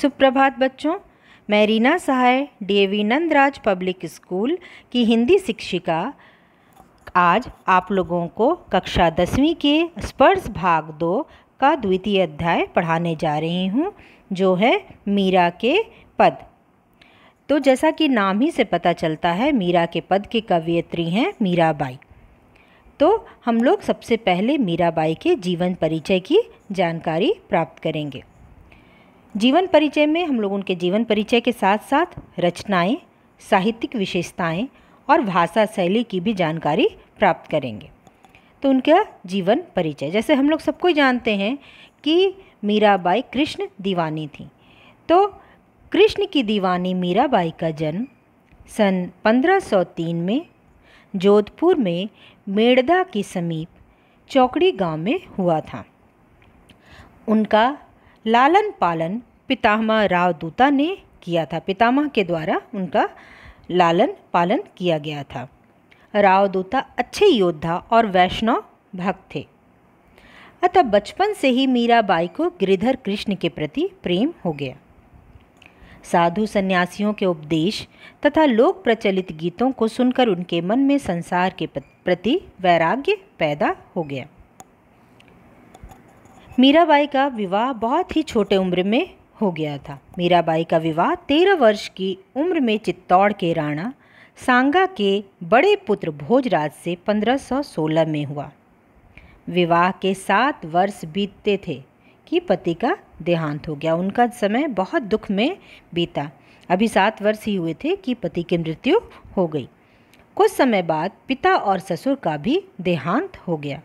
सुप्रभात बच्चों मैं Reena Sahay DAV Nandraj public school की हिंदी शिक्षिका आज आप लोगों को कक्षा दसवीं के स्पर्श भाग दो का द्वितीय अध्याय पढ़ाने जा रही हूँ जो है मीरा के पद तो जैसा कि नाम ही से पता चलता है मीरा के पद की कवियत्री हैं मीराबाई तो हम लोग सबसे पहले मीराबाई के जीवन परिचय की जानकारी प्राप्त करेंगे जीवन परिचय में हम लोग उनके जीवन परिचय के साथ साथ रचनाएं, साहित्यिक विशेषताएं और भाषा शैली की भी जानकारी प्राप्त करेंगे तो उनका जीवन परिचय जैसे हम लोग सबको जानते हैं कि मीराबाई कृष्ण दीवानी थी तो कृष्ण की दीवानी मीराबाई का जन्म सन 1503 में जोधपुर में मेड़दा के समीप चौकड़ी गांव में हुआ था उनका लालन पालन पितामह रावदूता ने किया था पितामह के द्वारा उनका लालन पालन किया गया था रावदूता अच्छे योद्धा और वैष्णव भक्त थे अतः बचपन से ही मीराबाई को गिरिधर कृष्ण के प्रति प्रेम हो गया साधु सन्यासियों के उपदेश तथा लोक प्रचलित गीतों को सुनकर उनके मन में संसार के प्रति वैराग्य पैदा हो गया मीराबाई का विवाह बहुत ही छोटे उम्र में हो गया था मीराबाई का विवाह तेरह वर्ष की उम्र में चित्तौड़ के राणा सांगा के बड़े पुत्र भोजराज से 1516 में हुआ विवाह के सात वर्ष बीतते थे कि पति का देहांत हो गया उनका समय बहुत दुख में बीता अभी सात वर्ष ही हुए थे कि पति की मृत्यु हो गई कुछ समय बाद पिता और ससुर का भी देहांत हो गया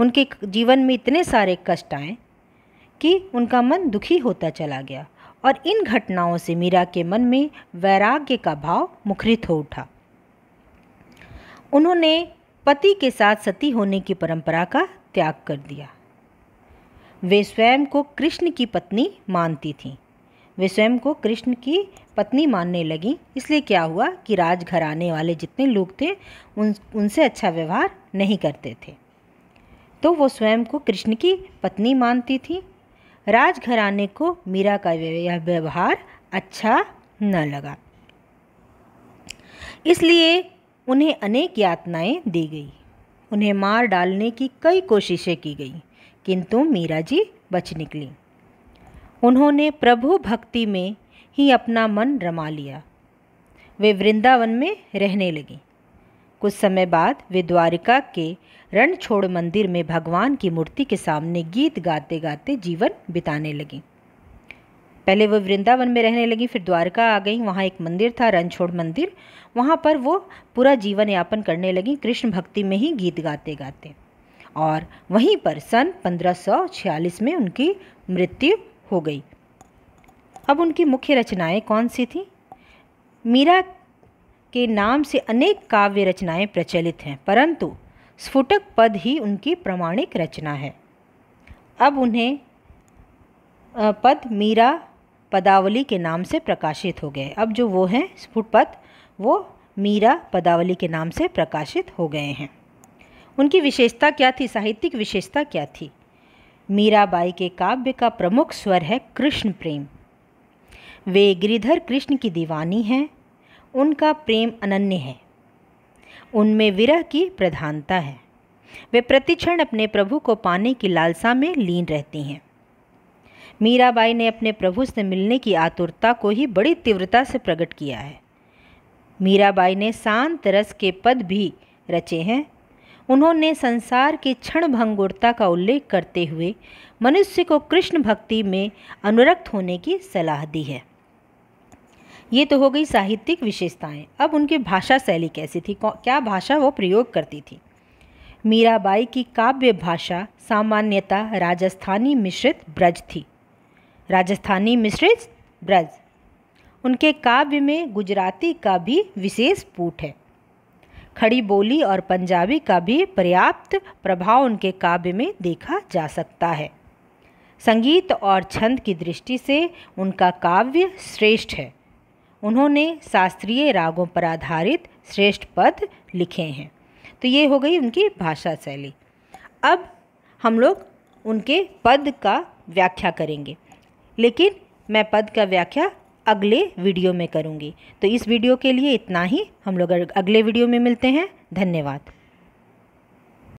उनके जीवन में इतने सारे कष्ट आए कि उनका मन दुखी होता चला गया और इन घटनाओं से मीरा के मन में वैराग्य का भाव मुखरित हो उठा उन्होंने पति के साथ सती होने की परंपरा का त्याग कर दिया वे स्वयं को कृष्ण की पत्नी मानती थीं वे स्वयं को कृष्ण की पत्नी मानने लगी इसलिए क्या हुआ कि राजघर आने वाले जितने लोग थे उन उनसे अच्छा व्यवहार नहीं करते थे तो वो स्वयं को कृष्ण की पत्नी मानती थी राजघराने को मीरा का यह व्यवहार अच्छा न लगा इसलिए उन्हें अनेक यातनाएं दी गई उन्हें मार डालने की कई कोशिशें की गई किंतु मीरा जी बच निकली उन्होंने प्रभु भक्ति में ही अपना मन रमा लिया वे वृंदावन में रहने लगीं कुछ समय बाद वे द्वारिका के रणछोड़ मंदिर में भगवान की मूर्ति के सामने गीत गाते गाते जीवन बिताने लगीं पहले वो वृंदावन में रहने लगी फिर द्वारका आ गई वहाँ एक मंदिर था रणछोड़ मंदिर वहाँ पर वो पूरा जीवन यापन करने लगी कृष्ण भक्ति में ही गीत गाते गाते और वहीं पर सन 1546 में उनकी मृत्यु हो गई अब उनकी मुख्य रचनाएं कौन सी थी मीरा के नाम से अनेक काव्य रचनाएं प्रचलित हैं परंतु स्फुटक पद ही उनकी प्रमाणिक रचना है अब उन्हें पद मीरा पदावली के नाम से प्रकाशित हो गए अब जो वो हैं स्फुट पद वो मीरा पदावली के नाम से प्रकाशित हो गए हैं उनकी विशेषता क्या थी साहित्यिक विशेषता क्या थी मीराबाई के काव्य का प्रमुख स्वर है कृष्ण प्रेम वे गिरिधर कृष्ण की दीवानी हैं उनका प्रेम अनन्य है उनमें विरह की प्रधानता है वे प्रतिक्षण अपने प्रभु को पाने की लालसा में लीन रहती हैं मीराबाई ने अपने प्रभु से मिलने की आतुरता को ही बड़ी तीव्रता से प्रकट किया है मीराबाई ने शांत रस के पद भी रचे हैं उन्होंने संसार की क्षण भंगुरता का उल्लेख करते हुए मनुष्य को कृष्ण भक्ति में अनुरक्त होने की सलाह दी है ये तो हो गई साहित्यिक विशेषताएं अब उनकी भाषा शैली कैसी थी क्या भाषा वो प्रयोग करती थी मीराबाई की काव्य भाषा सामान्यतः राजस्थानी मिश्रित ब्रज थी राजस्थानी मिश्रित ब्रज उनके काव्य में गुजराती का भी विशेष पूट है खड़ी बोली और पंजाबी का भी पर्याप्त प्रभाव उनके काव्य में देखा जा सकता है संगीत और छंद की दृष्टि से उनका काव्य श्रेष्ठ है उन्होंने शास्त्रीय रागों पर आधारित श्रेष्ठ पद लिखे हैं तो ये हो गई उनकी भाषा शैली अब हम लोग उनके पद का व्याख्या करेंगे लेकिन मैं पद का व्याख्या अगले वीडियो में करूँगी तो इस वीडियो के लिए इतना ही हम लोग अगले वीडियो में मिलते हैं धन्यवाद